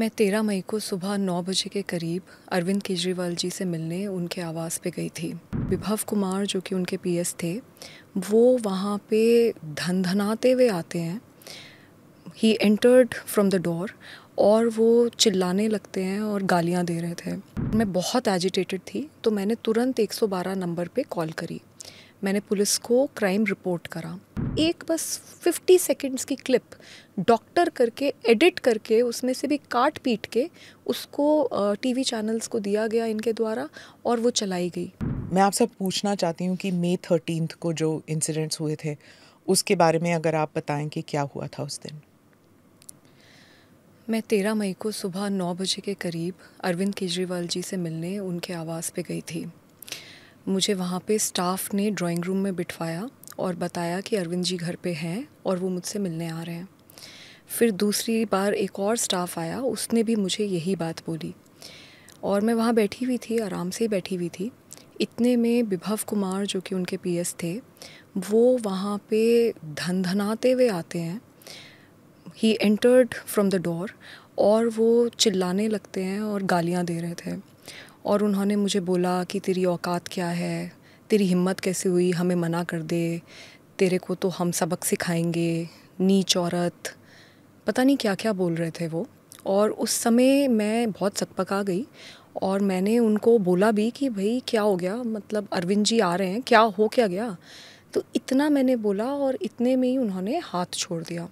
मैं तेरह मई को सुबह नौ बजे के करीब अरविंद केजरीवाल जी से मिलने उनके आवास पे गई थी विभव कुमार जो कि उनके पीएस थे वो वहाँ पे धनधनाते हुए आते हैं ही एंटर्ड फ्रॉम द डोर और वो चिल्लाने लगते हैं और गालियाँ दे रहे थे मैं बहुत एजिटेटेड थी तो मैंने तुरंत 112 नंबर पे कॉल करी मैंने पुलिस को क्राइम रिपोर्ट करा एक बस फिफ्टी सेकेंड्स की क्लिप डॉक्टर करके एडिट करके उसमें से भी काट पीट के उसको टीवी चैनल्स को दिया गया इनके द्वारा और वो चलाई गई मैं आपसे पूछना चाहती हूँ कि मई थर्टीन को जो इंसिडेंट्स हुए थे उसके बारे में अगर आप बताएं कि क्या हुआ था उस दिन मैं तेरह मई को सुबह नौ बजे के करीब अरविंद केजरीवाल जी से मिलने उनके आवास पे गई थी मुझे वहाँ पे स्टाफ ने ड्राइंग रूम में बिठवाया और बताया कि अरविंद जी घर पे हैं और वो मुझसे मिलने आ रहे हैं फिर दूसरी बार एक और स्टाफ आया उसने भी मुझे यही बात बोली और मैं वहाँ बैठी हुई थी आराम से ही बैठी हुई थी इतने में विभव कुमार जो कि उनके पीएस थे वो वहाँ पे धनधनाते हुए आते हैं ही एंटर्ड फ्रॉम द डोर और वो चिल्लाने लगते हैं और गालियाँ दे रहे थे और उन्होंने मुझे बोला कि तेरी औकात क्या है तेरी हिम्मत कैसे हुई हमें मना कर दे तेरे को तो हम सबक सिखाएंगे नीच औरत पता नहीं क्या क्या बोल रहे थे वो और उस समय मैं बहुत आ गई और मैंने उनको बोला भी कि भाई क्या हो गया मतलब अरविंद जी आ रहे हैं क्या हो क्या गया तो इतना मैंने बोला और इतने में ही उन्होंने हाथ छोड़ दिया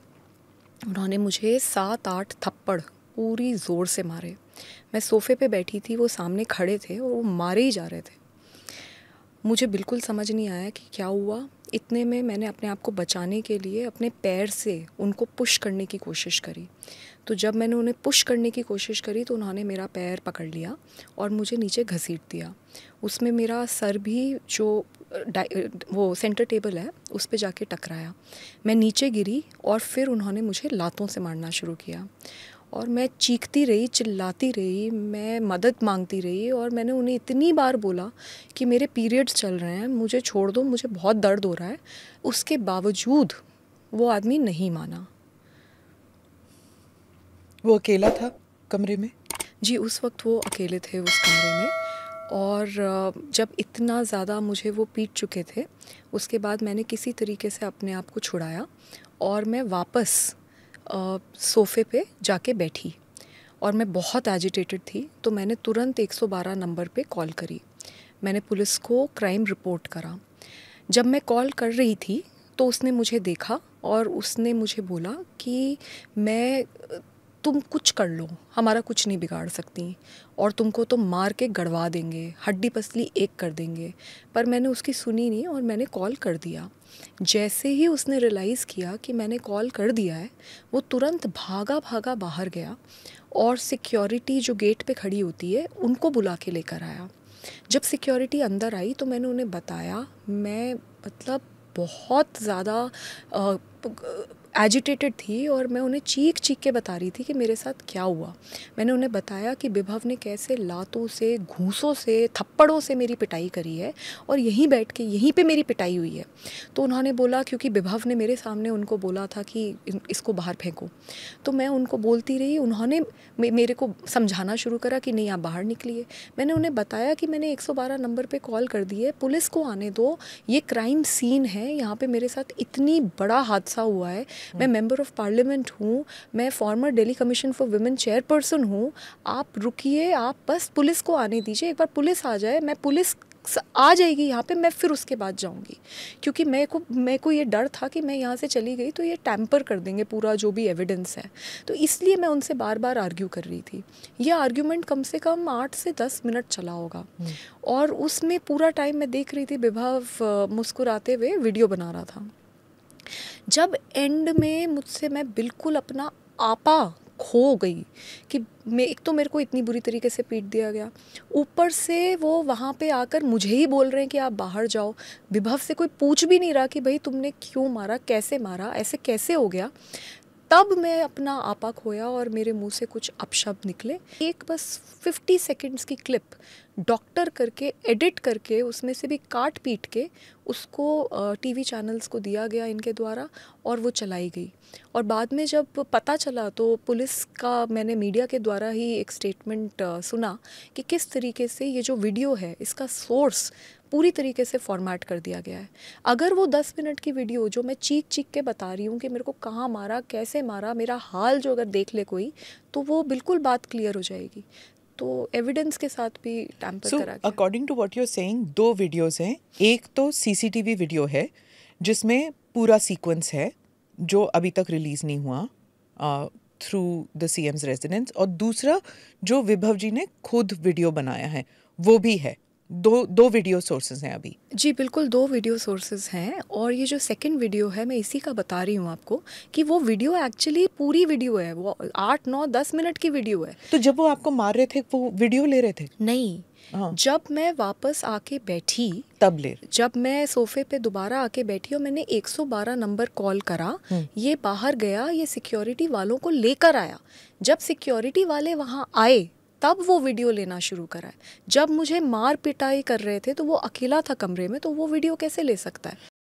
उन्होंने मुझे सात आठ थप्पड़ पूरी ज़ोर से मारे मैं सोफ़े पे बैठी थी वो सामने खड़े थे और वो मारे ही जा रहे थे मुझे बिल्कुल समझ नहीं आया कि क्या हुआ इतने में मैंने अपने आप को बचाने के लिए अपने पैर से उनको पुश करने की कोशिश करी तो जब मैंने उन्हें पुश करने की कोशिश करी तो उन्होंने मेरा पैर पकड़ लिया और मुझे नीचे घसीट दिया उसमें मेरा सर भी जो वो सेंटर टेबल है उस पर जाके टकराया मैं नीचे गिरी और फिर उन्होंने मुझे लातों से मारना शुरू किया और मैं चीखती रही चिल्लाती रही मैं मदद मांगती रही और मैंने उन्हें इतनी बार बोला कि मेरे पीरियड्स चल रहे हैं मुझे छोड़ दो मुझे बहुत दर्द हो रहा है उसके बावजूद वो आदमी नहीं माना वो अकेला था कमरे में जी उस वक्त वो अकेले थे उस कमरे में और जब इतना ज़्यादा मुझे वो पीट चुके थे उसके बाद मैंने किसी तरीके से अपने आप को छुड़ाया और मैं वापस सोफ़े पे जाके बैठी और मैं बहुत एजिटेटेड थी तो मैंने तुरंत 112 नंबर पे कॉल करी मैंने पुलिस को क्राइम रिपोर्ट करा जब मैं कॉल कर रही थी तो उसने मुझे देखा और उसने मुझे बोला कि मैं तुम कुछ कर लो हमारा कुछ नहीं बिगाड़ सकती और तुमको तो मार के गड़वा देंगे हड्डी पसली एक कर देंगे पर मैंने उसकी सुनी नहीं और मैंने कॉल कर दिया जैसे ही उसने रियलाइज़ किया कि मैंने कॉल कर दिया है वो तुरंत भागा भागा बाहर गया और सिक्योरिटी जो गेट पे खड़ी होती है उनको बुला के लेकर आया जब सिक्योरिटी अंदर आई तो मैंने उन्हें बताया मैं मतलब बहुत ज़्यादा एजिटेटेड थी और मैं उन्हें चीख चीख के बता रही थी कि मेरे साथ क्या हुआ मैंने उन्हें बताया कि विभव ने कैसे लातों से घूसों से थप्पड़ों से मेरी पिटाई करी है और यहीं बैठ के यहीं पे मेरी पिटाई हुई है तो उन्होंने बोला क्योंकि विभव ने मेरे सामने उनको बोला था कि इसको बाहर फेंको तो मैं उनको बोलती रही उन्होंने मेरे को समझाना शुरू करा कि नहीं आप बाहर निकलिए मैंने उन्हें बताया कि मैंने एक नंबर पर कॉल कर दी है पुलिस को आने दो ये क्राइम सीन है यहाँ पर मेरे साथ इतनी बड़ा हादसा हुआ है मैं मेंबर ऑफ पार्लियामेंट हूँ मैं former Delhi commission for women chairperson हूँ आप रुकिए आप बस पुलिस को आने दीजिए एक बार पुलिस आ जाए मैं पुलिस आ जाएगी यहाँ पे मैं फिर उसके बाद जाऊँगी क्योंकि मैं को मैं को ये डर था कि मैं यहाँ से चली गई तो ये टैम्पर कर देंगे पूरा जो भी एविडेंस है तो इसलिए मैं उनसे बार बार आर्ग्यू कर रही थी यह आर्ग्यूमेंट कम से कम आठ से दस मिनट चला होगा हम्म। और उसमें पूरा टाइम मैं देख रही थी विभाव मुस्कुराते हुए वीडियो बना रहा था जब एंड में मुझसे मैं बिल्कुल अपना आपा खो गई कि मैं एक तो मेरे को इतनी बुरी तरीके से पीट दिया गया ऊपर से वो वहाँ पे आकर मुझे ही बोल रहे हैं कि आप बाहर जाओ विभव से कोई पूछ भी नहीं रहा कि भाई तुमने क्यों मारा कैसे मारा ऐसे कैसे हो गया तब मैं अपना आपा खोया और मेरे मुंह से कुछ अपशब्द निकले एक बस 50 सेकंड्स की क्लिप डॉक्टर करके एडिट करके उसमें से भी काट पीट के उसको टीवी चैनल्स को दिया गया इनके द्वारा और वो चलाई गई और बाद में जब पता चला तो पुलिस का मैंने मीडिया के द्वारा ही एक स्टेटमेंट सुना कि किस तरीके से ये जो वीडियो है इसका सोर्स पूरी तरीके से फॉर्मेट कर दिया गया है अगर वो दस मिनट की वीडियो जो मैं चीख चीख के बता रही हूँ कि मेरे को कहाँ मारा कैसे मारा मेरा हाल जो अगर देख ले कोई तो वो बिल्कुल बात क्लियर हो जाएगी तो एविडेंस के साथ भी टैंपर so, करा गया according to what you are saying दो वीडियोज हैं एक तो वी वीडियो है जिसमें पूरा सीक्वेंस है जो अभी तक रिलीज नहीं हुआ through the CM's residence और दूसरा जो विभव जी ने खुद वीडियो बनाया है वो भी है दो दो वीडियो सोर्सेज हैं अभी जी बिल्कुल दो वीडियो सोर्सेज हैं और ये जो सेकंड वीडियो है मैं इसी का बता रही हूँ आपको कि वो वीडियो एक्चुअली पूरी वीडियो है वो आठ नौ दस मिनट की वीडियो है तो जब वो आपको मार रहे थे वो वीडियो ले रहे थे नहीं हाँ। जब मैं वापस आके बैठी तब ले जब मैं सोफे पे दोबारा आके बैठी और मैंने 112 नंबर कॉल करा हम्म। ये बाहर गया ये सिक्योरिटी वालों को लेकर आया जब सिक्योरिटी वाले वहाँ आए तब वो वीडियो लेना शुरू करा है जब मुझे मार पिटाई कर रहे थे तो वो अकेला था कमरे में तो वो वीडियो कैसे ले सकता है